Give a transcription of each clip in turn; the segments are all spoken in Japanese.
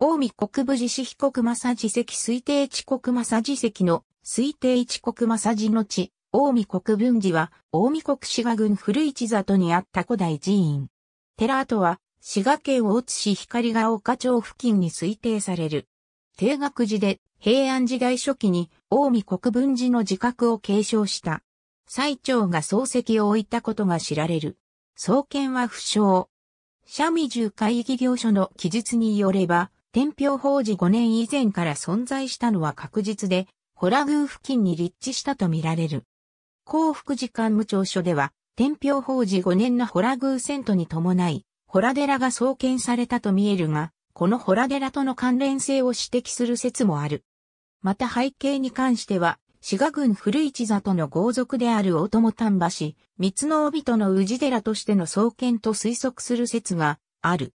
近江国部寺市被告正寺石推定地国正寺石の推定地国正寺の地、近江国分寺は、近江国滋賀郡古市里にあった古代寺院。寺跡は、滋賀県大津市光が丘町付近に推定される。定額寺で、平安時代初期に、近江国分寺の自覚を継承した。最長が漱石を置いたことが知られる。創建は不詳。三味重会議業所の記述によれば、天平法時5年以前から存在したのは確実で、ホラ宮付近に立地したとみられる。幸福寺官務長書では、天平法時5年のホラ宮遷都に伴い、ホラ寺が創建されたと見えるが、このホラ寺との関連性を指摘する説もある。また背景に関しては、滋賀郡古市里の豪族である大友丹橋、三つの帯との氏寺としての創建と推測する説がある。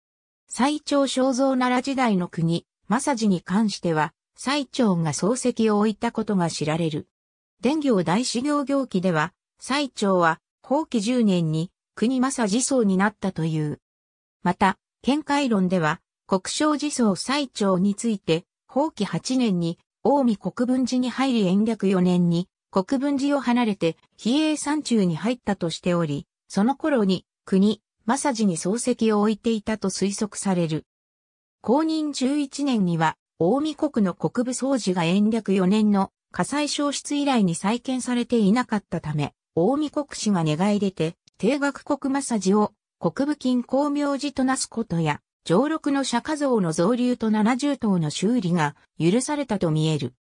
最長肖像奈良時代の国、正治に関しては、最長が漱石を置いたことが知られる。伝行大修行行記では、最長は、後期10年に、国正治僧になったという。また、見解論では、国商寺僧最長について、後期8年に、近江国分寺に入り延暦4年に、国分寺を離れて、比叡山中に入ったとしており、その頃に、国、マサジに漱石を置いていたと推測される。公認11年には、大見国の国部総司が延暦4年の火災消失以来に再建されていなかったため、大見国司が願い出て、定額国マサジを国部金公明寺となすことや、上六の釈迦像の増流と70頭の修理が許されたと見える。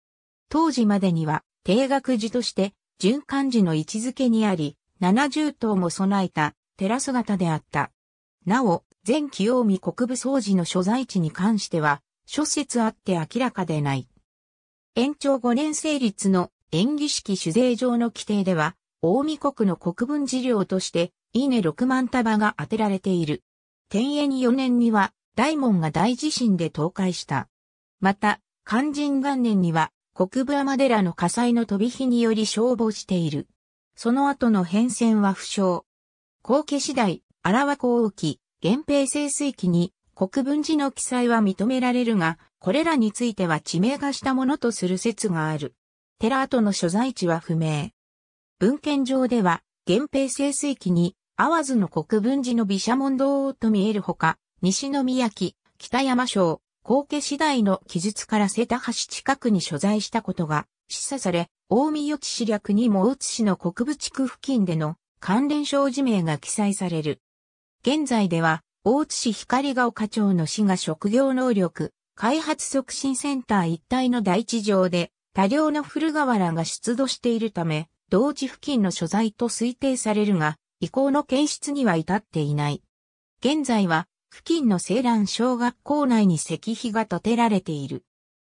当時までには定額寺として循環寺の位置づけにあり、70頭も備えたテラス型であった。なお、前清美国部総司の所在地に関しては、諸説あって明らかでない。延長5年成立の演技式酒税上の規定では、大見国の国分事業として、稲6万束が当てられている。天延4年には、大門が大地震で倒壊した。また、肝心元年には、国部山寺の火災の飛び火により消防している。その後の変遷は不詳。後期次第、荒和後期、源平清水期に国分寺の記載は認められるが、これらについては地名化したものとする説がある。寺跡の所在地は不明。文献上では、源平清水期に、わ津の国分寺の毘沙門堂と見えるほか、西宮城、北山省、高家次第の記述から瀬田橋近くに所在したことが示唆され、大見与知市略にも大津市の国部地区付近での関連障事名が記載される。現在では、大津市光が丘町の市が職業能力、開発促進センター一帯の大地上で、多量の古河原が出土しているため、同地付近の所在と推定されるが、遺構の検出には至っていない。現在は、付近の西蘭小学校内に石碑が建てられている。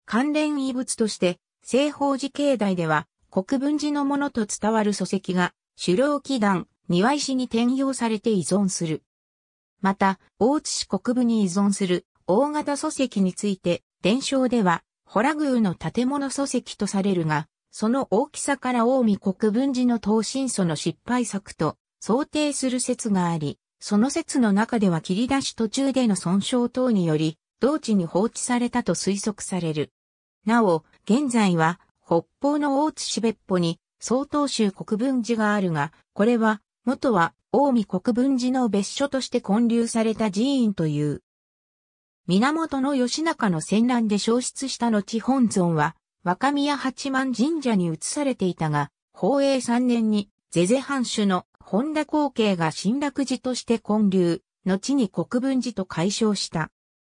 関連遺物として、西方寺境内では、国分寺のものと伝わる礎石が狩猟祈願、庭石に転用されて依存する。また、大津市国部に依存する大型礎石について、伝承では、ホラグーの建物礎石とされるが、その大きさから大見国分寺の東神祖の失敗作と想定する説があり、その説の中では切り出し途中での損傷等により、同地に放置されたと推測される。なお、現在は、北方の大津市別府に曹洞宗国分寺があるが、これは、元は、近江国分寺の別所として建立された寺院という。源義仲の戦乱で消失した後本尊は、若宮八幡神社に移されていたが、宝永三年に、是々藩主の本田光景が新楽寺として建立、後に国分寺と解消した。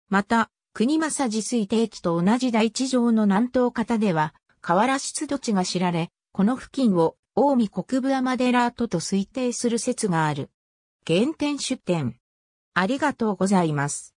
また、国政寺水定期と同じ大地上の南東方では、河原出土地が知られ、この付近を近江国部ラートと推定する説がある。原点出典。ありがとうございます。